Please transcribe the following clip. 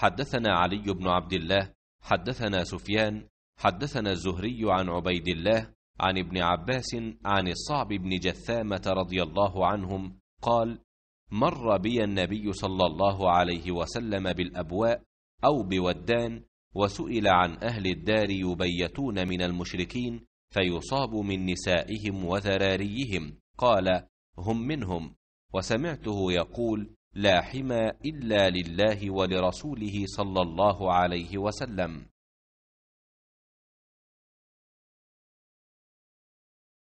حدثنا علي بن عبد الله حدثنا سفيان حدثنا الزهري عن عبيد الله عن ابن عباس عن الصعب بن جثامه رضي الله عنهم قال مر بي النبي صلى الله عليه وسلم بالابواء او بودان وسئل عن اهل الدار يبيتون من المشركين فيصاب من نسائهم وذراريهم قال هم منهم وسمعته يقول لا حمى إلا لله ولرسوله صلى الله عليه وسلم